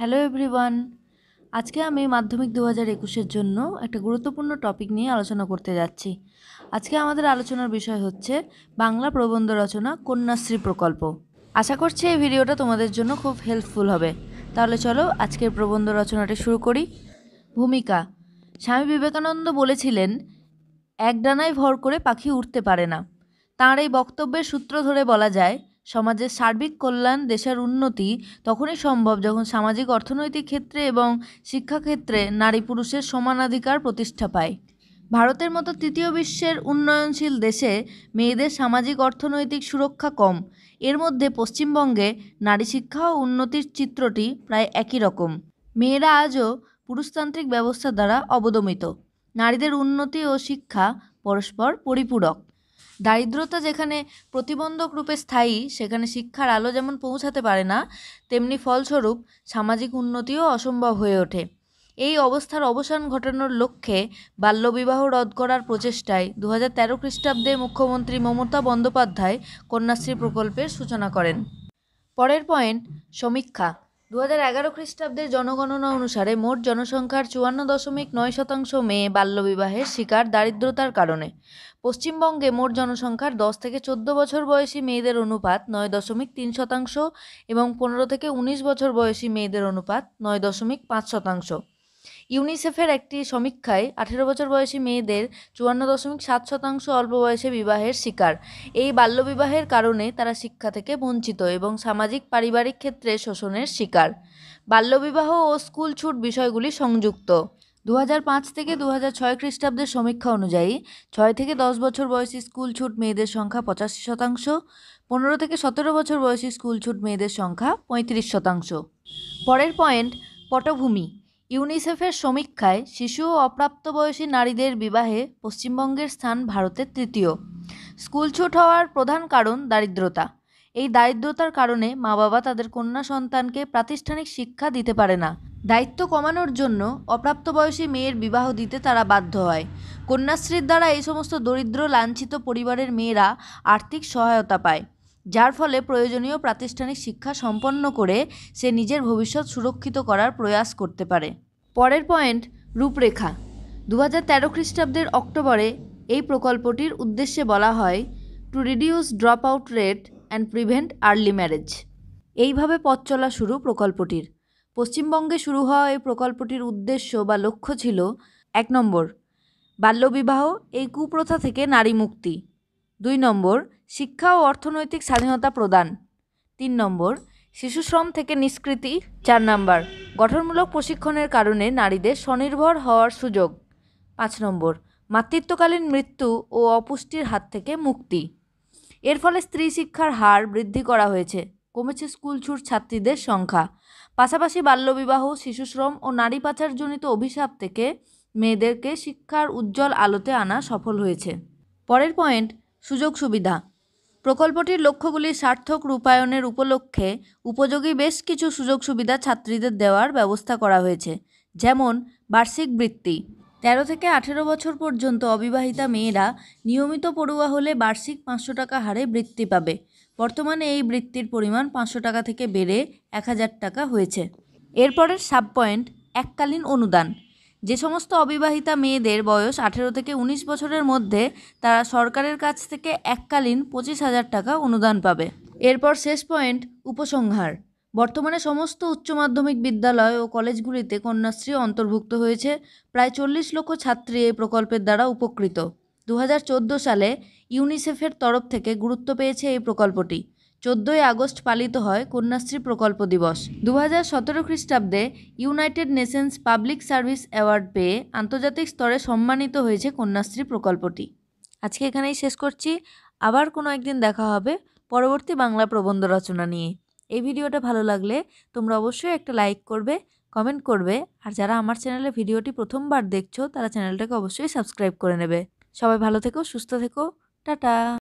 hello everyone আজকে আমি মাধ্যমিক দু হাজার একুশের জন্য একটা গুরুত্বপূর্ণ টপিক নিয়ে আলোচনা করতে যাচ্ছি আজকে আমাদের আলোচনার বিষয় হচ্ছে বাংলা প্রবন্ধ রচনা কন্যাশ্রী প্রকল্প আশা করছি এই ভিডিওটা তোমাদের জন্য খুব হেল্পফুল হবে তাহলে চলো আজকের প্রবন্ধ রচনাটি শুরু করি ভূমিকা স্বামী বিবেকানন্দ বলেছিলেন একডানায় ভর করে পাখি উঠতে পারে না তাঁর এই বক্তব্যের সূত্র ধরে বলা যায় সমাজের সার্বিক কল্যাণ দেশের উন্নতি তখনই সম্ভব যখন সামাজিক অর্থনৈতিক ক্ষেত্রে এবং শিক্ষাক্ষেত্রে নারী পুরুষের সমানাধিকার প্রতিষ্ঠা পায় ভারতের মতো তৃতীয় বিশ্বের উন্নয়নশীল দেশে মেয়েদের সামাজিক অর্থনৈতিক সুরক্ষা কম এর মধ্যে পশ্চিমবঙ্গে নারী শিক্ষা ও উন্নতির চিত্রটি প্রায় একই রকম মেয়েরা আজও পুরুষতান্ত্রিক ব্যবস্থা দ্বারা অবদমিত নারীদের উন্নতি ও শিক্ষা পরস্পর পরিপূরক দারিদ্রতা যেখানে প্রতিবন্ধক রূপে স্থায়ী সেখানে শিক্ষার আলো যেমন পৌঁছাতে পারে না তেমনি ফলস্বরূপ সামাজিক উন্নতিও অসম্ভব হয়ে ওঠে এই অবস্থার অবসান ঘটানোর লক্ষ্যে বাল্যবিবাহ রদ করার প্রচেষ্টায় দু হাজার তেরো খ্রিস্টাব্দে মুখ্যমন্ত্রী মমতা বন্দ্যোপাধ্যায় কন্যাশ্রী প্রকল্পের সূচনা করেন পরের পয়েন্ট সমীক্ষা দু হাজার এগারো খ্রিস্টাব্দের জনগণনা অনুসারে মোট জনসংখ্যার চুয়ান্ন দশমিক নয় শতাংশ মেয়ে বাল্যবিবাহের শিকার দারিদ্রতার কারণে পশ্চিমবঙ্গে মোট জনসংখ্যার দশ থেকে চোদ্দ বছর বয়সী মেয়েদের অনুপাত নয় দশমিক তিন শতাংশ এবং পনেরো থেকে উনিশ বছর বয়সী মেয়েদের অনুপাত নয় দশমিক পাঁচ শতাংশ ইউনিসেফের একটি সমীক্ষায় আঠেরো বছর বয়সী মেয়েদের চুয়ান্ন দশমিক সাত শতাংশ অল্প বয়সে বিবাহের শিকার এই বাল্যবিবাহের কারণে তারা শিক্ষা থেকে বঞ্চিত এবং সামাজিক পারিবারিক ক্ষেত্রে শোষণের শিকার বাল্যবিবাহ ও স্কুল ছুট বিষয়গুলি সংযুক্ত দু পাঁচ থেকে দু ছয় খ্রিস্টাব্দের সমীক্ষা অনুযায়ী ছয় থেকে দশ বছর বয়সী স্কুল ছুট মেয়েদের সংখ্যা পঁচাশি শতাংশ পনেরো থেকে সতেরো বছর বয়সী স্কুল ছুট মেয়েদের সংখ্যা পঁয়ত্রিশ শতাংশ পরের পয়েন্ট পটভূমি ইউনিসেফের সমীক্ষায় শিশু ও অপ্রাপ্তবয়সী নারীদের বিবাহে পশ্চিমবঙ্গের স্থান ভারতের তৃতীয় স্কুল ছুট হওয়ার প্রধান কারণ দারিদ্রতা এই দারিদ্রতার কারণে মা বাবা তাদের কন্যা সন্তানকে প্রাতিষ্ঠানিক শিক্ষা দিতে পারে না দায়িত্ব কমানোর জন্য অপ্রাপ্তবয়সী মেয়ের বিবাহ দিতে তারা বাধ্য হয় কন্যাশ্রীর দ্বারা এই সমস্ত দরিদ্র লাঞ্ছিত পরিবারের মেয়েরা আর্থিক সহায়তা পায় যার ফলে প্রয়োজনীয় প্রাতিষ্ঠানিক শিক্ষা সম্পন্ন করে সে নিজের ভবিষ্যৎ সুরক্ষিত করার প্রয়াস করতে পারে পরের পয়েন্ট রূপরেখা দু হাজার তেরো খ্রিস্টাব্দের অক্টোবরে এই প্রকল্পটির উদ্দেশ্যে বলা হয় to reduce drop out rate and prevent early marriage এইভাবে পথ চলা শুরু প্রকল্পটির পশ্চিমবঙ্গে শুরু হওয়া এই প্রকল্পটির উদ্দেশ্য বা লক্ষ্য ছিল এক নম্বর বাল্যবিবাহ এই কুপ্রথা থেকে নারী মুক্তি দুই নম্বর শিক্ষা ও অর্থনৈতিক স্বাধীনতা প্রদান তিন নম্বর শিশু শ্রম থেকে নিষ্কৃতি চার নম্বর গঠনমূলক প্রশিক্ষণের কারণে নারীদের স্বনির্ভর হওয়ার সুযোগ পাঁচ নম্বর মাতৃত্বকালীন মৃত্যু ও অপুষ্টির হাত থেকে মুক্তি এর ফলে স্ত্রী শিক্ষার হার বৃদ্ধি করা হয়েছে কমেছে স্কুলছুট ছাত্রীদের সংখ্যা পাশাপাশি বাল্যবিবাহ শিশুশ্রম ও নারী পাচারজনিত অভিশাপ থেকে মেয়েদেরকে শিক্ষার উজ্জ্বল আলোতে আনা সফল হয়েছে পরের পয়েন্ট সুযোগ সুবিধা প্রকল্পটির লক্ষ্যগুলি সার্থক রূপায়ণের উপলক্ষে উপযোগী বেশ কিছু সুযোগ সুবিধা ছাত্রীদের দেওয়ার ব্যবস্থা করা হয়েছে যেমন বার্ষিক বৃত্তি তেরো থেকে আঠেরো বছর পর্যন্ত অবিবাহিতা মেয়েরা নিয়মিত পড়ুয়া হলে বার্ষিক পাঁচশো টাকা হারে বৃত্তি পাবে বর্তমানে এই বৃত্তির পরিমাণ পাঁচশো টাকা থেকে বেড়ে এক হাজার টাকা হয়েছে এরপরের সাব পয়েন্ট এককালীন অনুদান যে সমস্ত অবিবাহিতা মেয়েদের বয়স আঠেরো থেকে ১৯ বছরের মধ্যে তারা সরকারের কাছ থেকে এককালীন পঁচিশ হাজার টাকা অনুদান পাবে এরপর শেষ পয়েন্ট উপসংহার বর্তমানে সমস্ত উচ্চ মাধ্যমিক বিদ্যালয় ও কলেজগুলিতে কন্যাশ্রী অন্তর্ভুক্ত হয়েছে প্রায় চল্লিশ লক্ষ ছাত্রী এই প্রকল্পের দ্বারা উপকৃত দু সালে ইউনিসেফের তরফ থেকে গুরুত্ব পেয়েছে এই প্রকল্পটি চোদ্দই আগস্ট পালিত হয় কন্যাশ্রী প্রকল্প দিবস দু হাজার সতেরো খ্রিস্টাব্দে United Nations public service award পেয়ে আন্তর্জাতিক স্তরে সম্মানিত হয়েছে কন্যাশ্রী প্রকল্পটি আজকে এখানেই শেষ করছি আবার কোনো একদিন দেখা হবে পরবর্তী বাংলা প্রবন্ধ রচনা নিয়ে এই ভিডিওটা ভালো লাগলে তোমরা অবশ্যই একটা লাইক করবে কমেন্ট করবে আর যারা আমার চ্যানেলে ভিডিওটি প্রথমবার দেখছো তারা চ্যানেলটাকে অবশ্যই সাবস্ক্রাইব করে নেবে সবাই ভালো থেকো সুস্থ থেকো টাটা